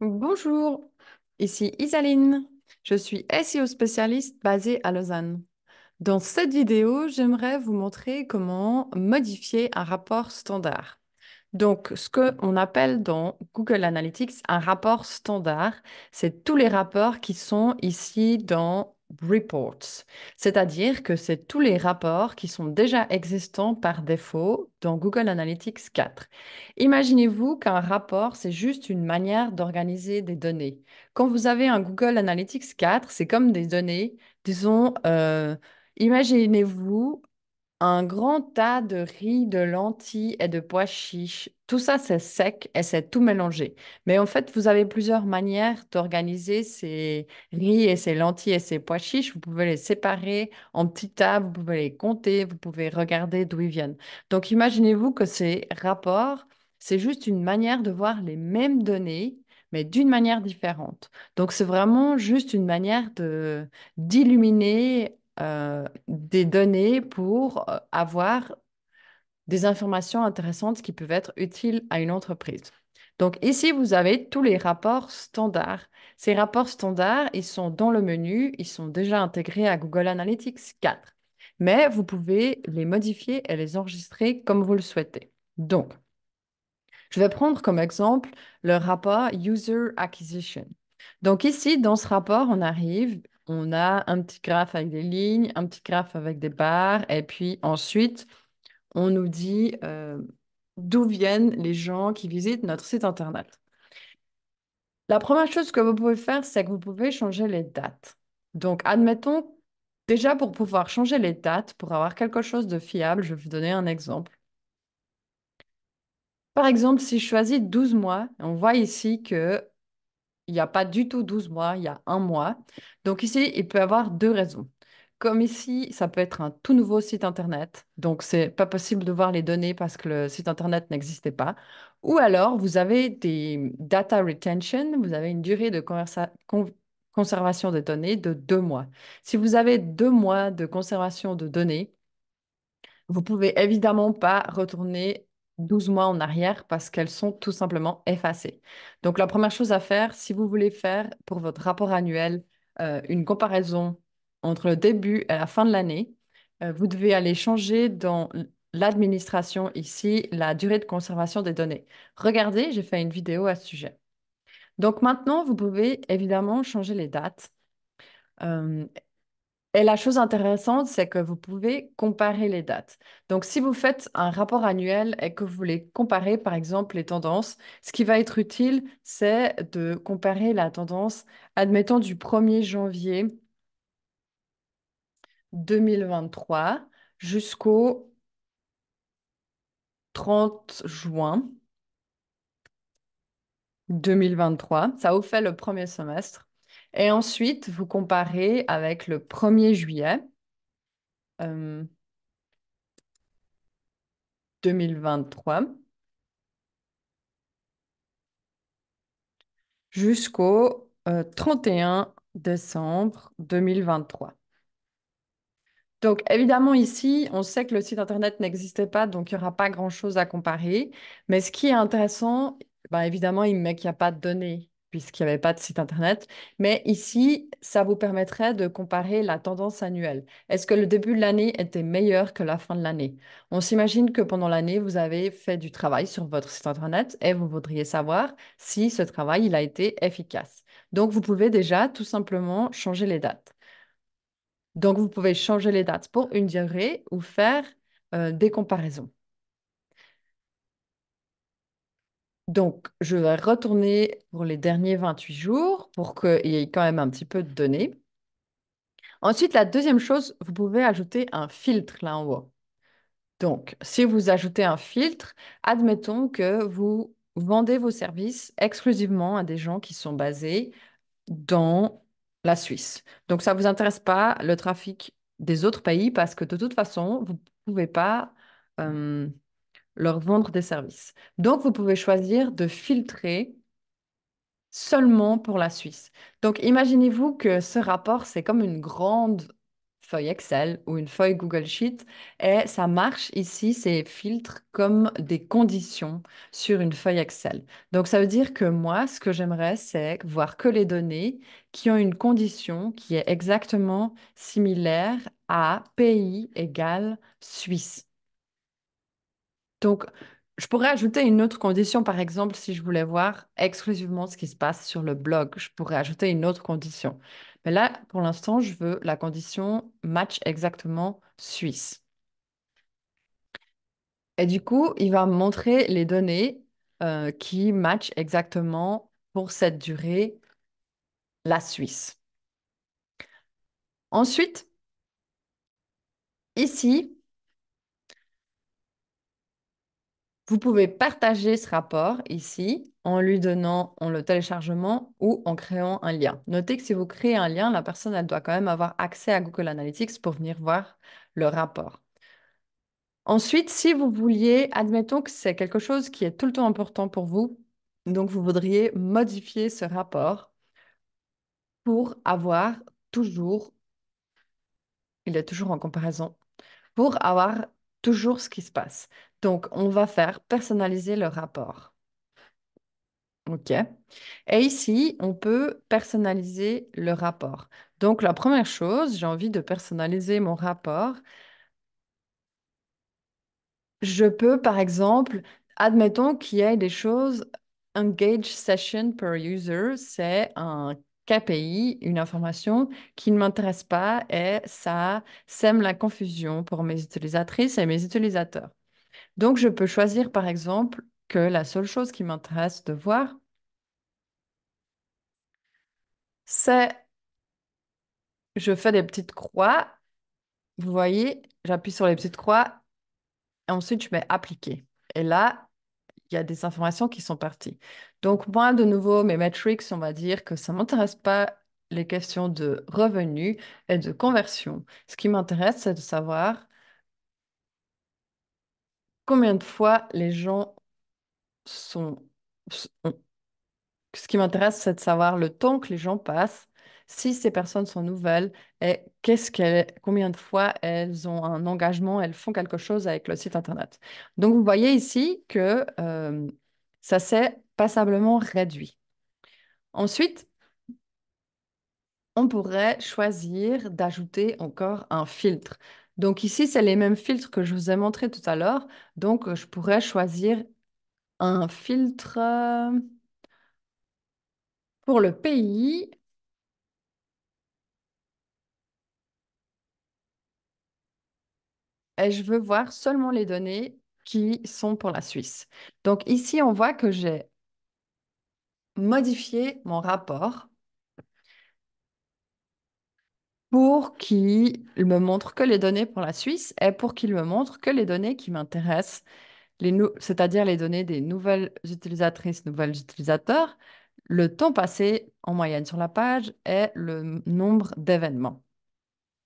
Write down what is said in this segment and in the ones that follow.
Bonjour, ici Isaline. Je suis SEO spécialiste basée à Lausanne. Dans cette vidéo, j'aimerais vous montrer comment modifier un rapport standard. Donc, ce qu'on appelle dans Google Analytics un rapport standard, c'est tous les rapports qui sont ici dans reports, c'est-à-dire que c'est tous les rapports qui sont déjà existants par défaut dans Google Analytics 4. Imaginez-vous qu'un rapport, c'est juste une manière d'organiser des données. Quand vous avez un Google Analytics 4, c'est comme des données, disons, euh, imaginez-vous un grand tas de riz, de lentilles et de pois chiches. Tout ça, c'est sec et c'est tout mélangé. Mais en fait, vous avez plusieurs manières d'organiser ces riz et ces lentilles et ces pois chiches. Vous pouvez les séparer en petits tas, vous pouvez les compter, vous pouvez regarder d'où ils viennent. Donc, imaginez-vous que ces rapports, c'est juste une manière de voir les mêmes données mais d'une manière différente. Donc c'est vraiment juste une manière de d'illuminer euh, des données pour euh, avoir des informations intéressantes qui peuvent être utiles à une entreprise. Donc ici, vous avez tous les rapports standards. Ces rapports standards, ils sont dans le menu, ils sont déjà intégrés à Google Analytics 4, mais vous pouvez les modifier et les enregistrer comme vous le souhaitez. Donc, je vais prendre comme exemple le rapport User Acquisition. Donc ici, dans ce rapport, on arrive on a un petit graphe avec des lignes, un petit graphe avec des barres, et puis ensuite, on nous dit euh, d'où viennent les gens qui visitent notre site Internet. La première chose que vous pouvez faire, c'est que vous pouvez changer les dates. Donc, admettons, déjà pour pouvoir changer les dates, pour avoir quelque chose de fiable, je vais vous donner un exemple. Par exemple, si je choisis 12 mois, on voit ici que il n'y a pas du tout 12 mois, il y a un mois. Donc ici, il peut y avoir deux raisons. Comme ici, ça peut être un tout nouveau site Internet, donc c'est pas possible de voir les données parce que le site Internet n'existait pas. Ou alors, vous avez des data retention, vous avez une durée de conservation des données de deux mois. Si vous avez deux mois de conservation de données, vous pouvez évidemment pas retourner 12 mois en arrière parce qu'elles sont tout simplement effacées. Donc la première chose à faire, si vous voulez faire pour votre rapport annuel euh, une comparaison entre le début et la fin de l'année, euh, vous devez aller changer dans l'administration ici la durée de conservation des données. Regardez, j'ai fait une vidéo à ce sujet. Donc maintenant, vous pouvez évidemment changer les dates. Euh, et la chose intéressante, c'est que vous pouvez comparer les dates. Donc, si vous faites un rapport annuel et que vous voulez comparer, par exemple, les tendances, ce qui va être utile, c'est de comparer la tendance, admettons, du 1er janvier 2023 jusqu'au 30 juin 2023. Ça vous fait le premier semestre. Et ensuite, vous comparez avec le 1er juillet 2023 euh, jusqu'au 31 euh, décembre 2023. Donc, évidemment, ici, on sait que le site Internet n'existait pas, donc il n'y aura pas grand-chose à comparer. Mais ce qui est intéressant, bah, évidemment, il me met qu'il n'y a pas de données puisqu'il n'y avait pas de site Internet. Mais ici, ça vous permettrait de comparer la tendance annuelle. Est-ce que le début de l'année était meilleur que la fin de l'année On s'imagine que pendant l'année, vous avez fait du travail sur votre site Internet et vous voudriez savoir si ce travail a été efficace. Donc, vous pouvez déjà tout simplement changer les dates. Donc, vous pouvez changer les dates pour une durée ou faire euh, des comparaisons. Donc, je vais retourner pour les derniers 28 jours pour qu'il y ait quand même un petit peu de données. Ensuite, la deuxième chose, vous pouvez ajouter un filtre là en haut. Donc, si vous ajoutez un filtre, admettons que vous vendez vos services exclusivement à des gens qui sont basés dans la Suisse. Donc, ça ne vous intéresse pas le trafic des autres pays parce que de toute façon, vous ne pouvez pas euh, leur vendre des services. Donc, vous pouvez choisir de filtrer seulement pour la Suisse. Donc, imaginez-vous que ce rapport, c'est comme une grande feuille Excel ou une feuille Google Sheet. Et ça marche ici, ces filtres, comme des conditions sur une feuille Excel. Donc, ça veut dire que moi, ce que j'aimerais, c'est voir que les données qui ont une condition qui est exactement similaire à pays égale Suisse. Donc, je pourrais ajouter une autre condition, par exemple, si je voulais voir exclusivement ce qui se passe sur le blog, je pourrais ajouter une autre condition. Mais là, pour l'instant, je veux la condition match exactement suisse. Et du coup, il va me montrer les données euh, qui matchent exactement pour cette durée la Suisse. Ensuite, ici, Vous pouvez partager ce rapport ici en lui donnant le téléchargement ou en créant un lien. Notez que si vous créez un lien, la personne doit quand même avoir accès à Google Analytics pour venir voir le rapport. Ensuite, si vous vouliez, admettons que c'est quelque chose qui est tout le temps important pour vous, donc vous voudriez modifier ce rapport pour avoir toujours, il est toujours en comparaison, pour avoir toujours ce qui se passe. Donc, on va faire personnaliser le rapport. OK. Et ici, on peut personnaliser le rapport. Donc, la première chose, j'ai envie de personnaliser mon rapport. Je peux, par exemple, admettons qu'il y ait des choses Engage Session per User, c'est un KPI, une information qui ne m'intéresse pas et ça sème la confusion pour mes utilisatrices et mes utilisateurs. Donc, je peux choisir, par exemple, que la seule chose qui m'intéresse de voir, c'est, je fais des petites croix, vous voyez, j'appuie sur les petites croix, et ensuite je mets appliquer. Et là, il y a des informations qui sont parties. Donc moi, de nouveau, mes metrics, on va dire que ça ne m'intéresse pas les questions de revenus et de conversion. Ce qui m'intéresse, c'est de savoir combien de fois les gens sont... Ce qui m'intéresse, c'est de savoir le temps que les gens passent, si ces personnes sont nouvelles et qu'est-ce combien de fois elles ont un engagement, elles font quelque chose avec le site Internet. Donc, vous voyez ici que euh, ça s'est passablement réduit. Ensuite, on pourrait choisir d'ajouter encore un filtre. Donc ici, c'est les mêmes filtres que je vous ai montrés tout à l'heure. Donc, euh, je pourrais choisir un filtre euh, pour le pays. Et je veux voir seulement les données qui sont pour la Suisse. Donc ici, on voit que j'ai modifié mon rapport pour qu'il me montre que les données pour la Suisse et pour qu'il me montre que les données qui m'intéressent, c'est-à-dire les données des nouvelles utilisatrices, nouvelles utilisateurs, le temps passé en moyenne sur la page et le nombre d'événements.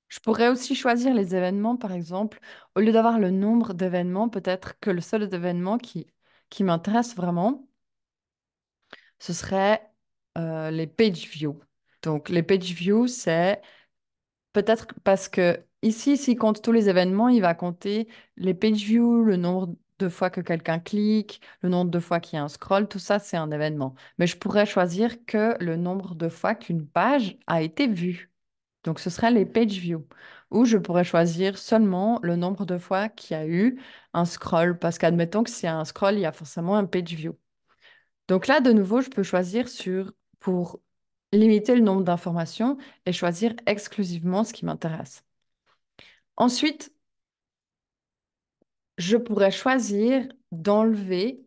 Je pourrais aussi choisir les événements, par exemple, au lieu d'avoir le nombre d'événements, peut-être que le seul événement qui, m'intéresse vraiment, ce serait euh, les page views. Donc, les page views, c'est Peut-être parce que ici, s'il compte tous les événements, il va compter les page views, le nombre de fois que quelqu'un clique, le nombre de fois qu'il y a un scroll, tout ça, c'est un événement. Mais je pourrais choisir que le nombre de fois qu'une page a été vue. Donc, ce serait les page views. Ou je pourrais choisir seulement le nombre de fois qu'il y a eu un scroll. Parce qu'admettons que s'il y a un scroll, il y a forcément un page view. Donc là, de nouveau, je peux choisir sur, pour limiter le nombre d'informations et choisir exclusivement ce qui m'intéresse. Ensuite, je pourrais choisir d'enlever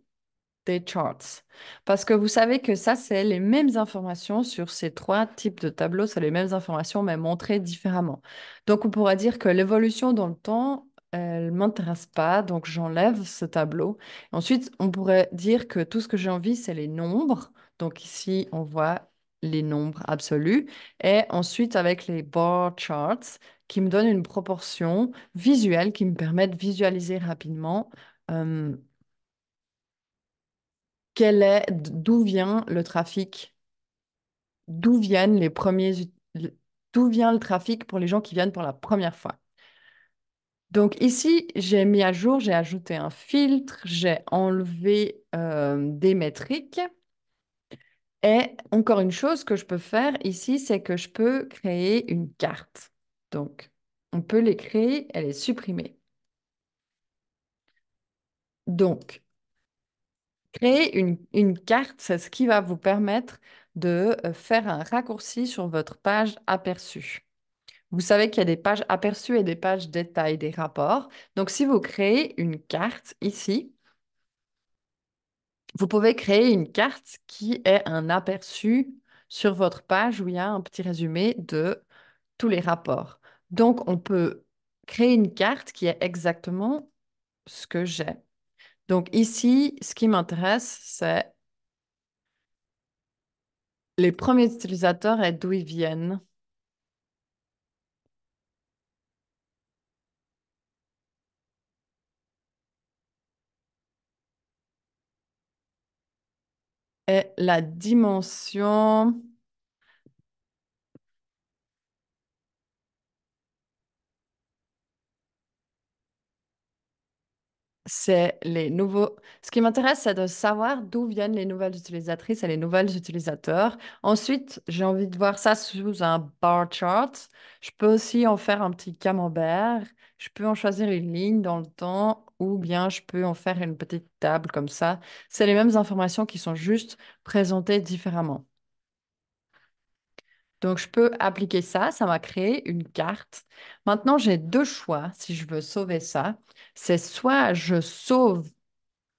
des charts. Parce que vous savez que ça, c'est les mêmes informations sur ces trois types de tableaux, c'est les mêmes informations, mais montrées différemment. Donc, on pourrait dire que l'évolution dans le temps, elle ne m'intéresse pas, donc j'enlève ce tableau. Ensuite, on pourrait dire que tout ce que j'ai envie, c'est les nombres. Donc ici, on voit les nombres absolus, et ensuite avec les bar charts qui me donnent une proportion visuelle qui me permet de visualiser rapidement euh, d'où vient le trafic, d'où viennent les premiers, d'où vient le trafic pour les gens qui viennent pour la première fois. Donc ici, j'ai mis à jour, j'ai ajouté un filtre, j'ai enlevé euh, des métriques et encore une chose que je peux faire ici, c'est que je peux créer une carte. Donc, on peut les créer, elle est supprimée. Donc, créer une carte, c'est ce qui va vous permettre de euh, faire un raccourci sur votre page aperçue. Vous savez qu'il y a des pages aperçues et des pages détails des rapports. Donc, si vous créez une carte ici, vous pouvez créer une carte qui est un aperçu sur votre page où il y a un petit résumé de tous les rapports. Donc, on peut créer une carte qui est exactement ce que j'ai. Donc ici, ce qui m'intéresse, c'est les premiers utilisateurs et d'où ils viennent. Et la dimension c'est les nouveaux. Ce qui m'intéresse, c'est de savoir d'où viennent les nouvelles utilisatrices et les nouvelles utilisateurs. Ensuite, j'ai envie de voir ça sous un bar chart. Je peux aussi en faire un petit camembert. Je peux en choisir une ligne dans le temps ou bien je peux en faire une petite table comme ça. C'est les mêmes informations qui sont juste présentées différemment. Donc, je peux appliquer ça, ça m'a créé une carte. Maintenant, j'ai deux choix si je veux sauver ça. C'est soit je sauve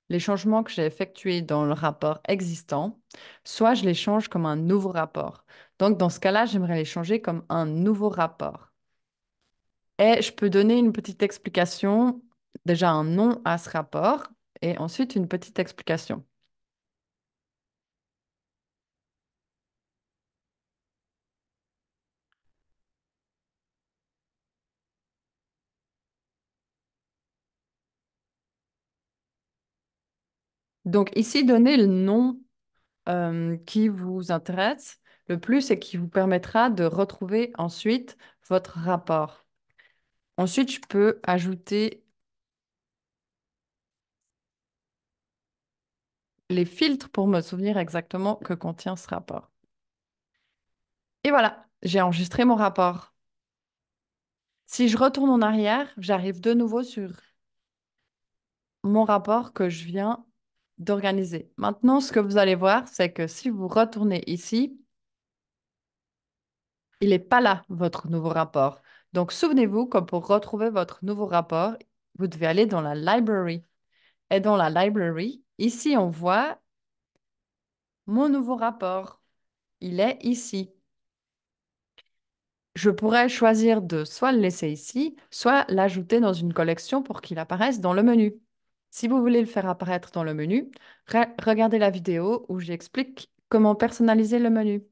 les changements que j'ai effectués dans le rapport existant, soit je les change comme un nouveau rapport. Donc, dans ce cas-là, j'aimerais les changer comme un nouveau rapport. Et je peux donner une petite explication déjà un nom à ce rapport et ensuite une petite explication. Donc ici, donnez le nom euh, qui vous intéresse le plus et qui vous permettra de retrouver ensuite votre rapport. Ensuite, je peux ajouter les filtres pour me souvenir exactement que contient ce rapport. Et voilà, j'ai enregistré mon rapport. Si je retourne en arrière, j'arrive de nouveau sur mon rapport que je viens d'organiser. Maintenant, ce que vous allez voir, c'est que si vous retournez ici, il n'est pas là, votre nouveau rapport. Donc, souvenez-vous que pour retrouver votre nouveau rapport, vous devez aller dans la library. Et dans la library. Ici, on voit mon nouveau rapport. Il est ici. Je pourrais choisir de soit le laisser ici, soit l'ajouter dans une collection pour qu'il apparaisse dans le menu. Si vous voulez le faire apparaître dans le menu, regardez la vidéo où j'explique comment personnaliser le menu.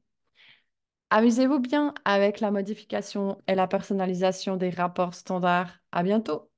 Amusez-vous bien avec la modification et la personnalisation des rapports standards. À bientôt!